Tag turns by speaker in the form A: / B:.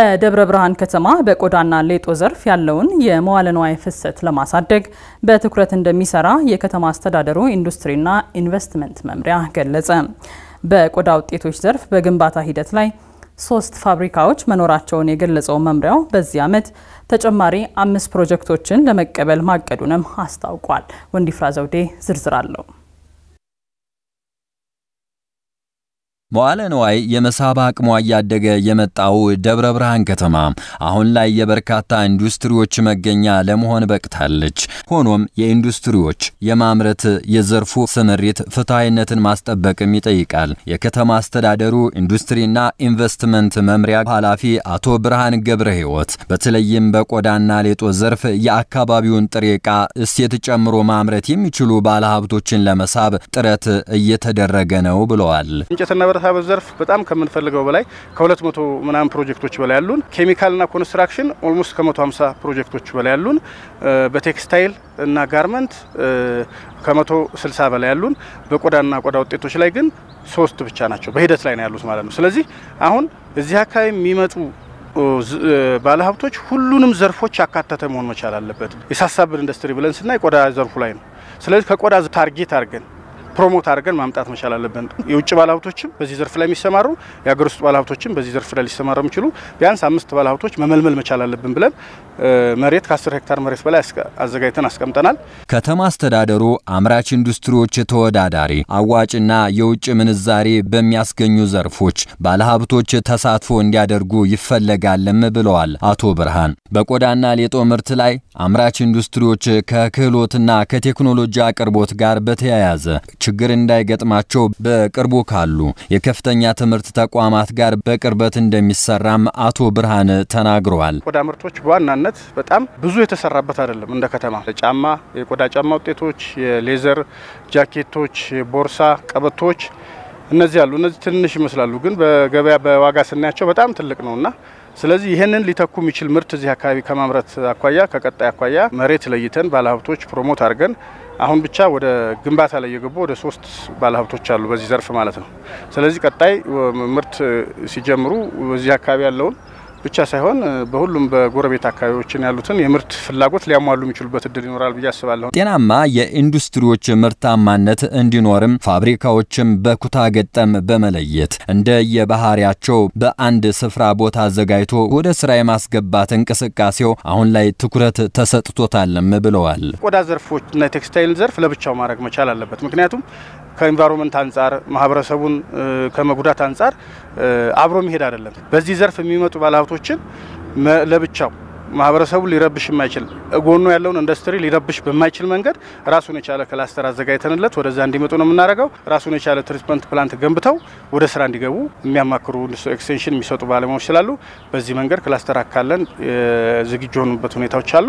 A: በደብረ ብርሃን ከተማ በቆዳና ሌጦ ዘርፍ ያለውን የመዋለ ንዋይ ፍሰት ለማሳደግ በትኩረት እንደሚሰራ የከተማ አስተዳደሩ ኢንዱስትሪና ኢንቨስትመንት መምሪያ ገለጸ። በቆዳ ውጤቶች ዘርፍ በግንባታ ሂደት ላይ ሶስት ፋብሪካዎች መኖራቸውን የገለጸው መምሪያው በዚህ ዓመት ተጨማሪ አምስት ፕሮጀክቶችን ለመቀበል ማቀዱንም አስታውቋል። ወንዲፍራ ዘውዴ ዝርዝር አለው።
B: መዋለ ንዋይ የመሳብ አቅሟ እያደገ የመጣው ደብረ ብርሃን ከተማ አሁን ላይ የበርካታ ኢንዱስትሪዎች መገኛ ለመሆን በቅታለች። ሆኖም የኢንዱስትሪዎች የማምረት የዘርፉ ስምሪት ፍትሐዊነትን ማስጠበቅም ይጠይቃል። የከተማ አስተዳደሩ ኢንዱስትሪና ኢንቨስትመንት መምሪያ ኃላፊ አቶ ብርሃን ገብረ ሕይወት በተለይም በቆዳና ሌጦ ዘርፍ የአካባቢውን ጥሬ ዕቃ እሴት ጨምሮ ማምረት የሚችሉ ባለሀብቶችን ለመሳብ ጥረት እየተደረገ ነው ብለዋል።
C: በማበረታበት ዘርፍ በጣም ከምንፈልገው በላይ ከሁለት መቶ ምናምን ፕሮጀክቶች በላይ ያሉን፣ ኬሚካልና ኮንስትራክሽን ኦልሞስት ከመቶ 150 ፕሮጀክቶች በላይ ያሉን፣ በቴክስታይል እና ጋርመንት ከመቶ 160 በላይ ያሉን፣ በቆዳና ቆዳ ውጤቶች ላይ ግን ሶስት ብቻ ናቸው። በሂደት ላይ ነው ያሉት ማለት ነው። ስለዚህ አሁን እዚህ አካባቢ የሚመጡ ባለሀብቶች ሁሉንም ዘርፎች ያካተተ መሆን መቻል አለበት። የሳሳብን ኢንዱስትሪ ብለን ስናይ ቆዳ ዘርፉ ላይ ነው። ስለዚህ ከቆዳ ታርጌት አድርገን ፕሮሞት አድርገን ማምጣት መቻል አለብን። የውጭ ባለሀብቶችም በዚህ ዘርፍ ላይ የሚሰማሩ የሀገር ውስጥ ባለሀብቶችም በዚህ ዘርፍ ላይ ሊሰማሩ የሚችሉ ቢያንስ አምስት ባለሀብቶች መመልመል መቻል አለብን ብለን መሬት ከአስር ሄክታር መሬት በላይ አዘጋጅተን አስቀምጠናል።
B: ከተማ አስተዳደሩ አምራች ኢንዱስትሪዎች ተወዳዳሪ፣ አዋጭና የውጭ ምንዛሬ በሚያስገኙ ዘርፎች ባለሀብቶች ተሳትፎ እንዲያደርጉ ይፈለጋልም ብለዋል አቶ ብርሃን። በቆዳና ሌጦ ምርት ላይ አምራች ኢንዱስትሪዎች ከክህሎትና ከቴክኖሎጂ አቅርቦት ጋር በተያያዘ ችግር እንዳይገጥማቸው በቅርቡ ካሉ የከፍተኛ ትምህርት ተቋማት ጋር በቅርበት እንደሚሰራም አቶ ብርሃን ተናግረዋል።
C: ቆዳ ምርቶች በዋናነት በጣም ብዙ የተሰራበት አይደለም። እንደ ከተማ ጫማ፣ የቆዳ ጫማ ውጤቶች፣ የሌዘር ጃኬቶች፣ የቦርሳ ቀበቶች እነዚህ አሉ። እነዚህ ትንሽ ይመስላሉ፣ ግን በገበያ በዋጋ ስናያቸው በጣም ትልቅ ነውና ስለዚህ ይህንን ሊተኩ የሚችል ምርት እዚህ አካባቢ ከማምረት አኳያ ከቀጣይ አኳያ መሬት ለይተን ባለሀብቶች ፕሮሞት አድርገን አሁን ብቻ ወደ ግንባታ ላይ የገቡ ወደ ሶስት ባለሀብቶች አሉ በዚህ ዘርፍ ማለት ነው። ስለዚህ ቀጣይ ምርት ሲጀምሩ በዚህ አካባቢ ያለውን ብቻ ሳይሆን በሁሉም በጎረቤት አካባቢዎችን ያሉትን የምርት ፍላጎት ሊያሟሉ የሚችሉበት እድል ይኖራል ብዬ አስባለሁ። ጤናማ
B: የኢንዱስትሪዎች ምርታማነት እንዲኖርም ፋብሪካዎችም በኩታ ገጠም በመለየት እንደ የባህሪያቸው በአንድ ስፍራ ቦታ አዘጋጅቶ ወደ ስራ የማስገባት እንቅስቃሴው አሁን ላይ ትኩረት ተሰጥቶታልም ብለዋል።
C: ቆዳ እና የቴክስታይል ዘርፍ ለብቻው ማድረግ መቻል አለበት። ምክንያቱም ከኢንቫይሮንመንት አንጻር ማህበረሰቡን ከመጉዳት አንጻር አብሮ መሄድ አይደለም። በዚህ ዘርፍ የሚመጡ ባለሀብቶችን ለብቻው ማህበረሰቡ ሊረብሽ የማይችል ጎኖ ያለውን ኢንዱስትሪ ሊረብሽ በማይችል መንገድ ራሱን የቻለ ክላስተር አዘጋጅተንለት ወደዛ እንዲመጡ ነው የምናደርገው። ራሱን የቻለ ትሪትመንት ፕላንት ገንብተው ወደ ስራ እንዲገቡ የሚያማክሩ ኤክስቴንሽን የሚሰጡ ባለሙያዎች ስላሉ በዚህ መንገድ ክላስተር አካለን ዝግጁ የሆኑበት ሁኔታዎች አሉ።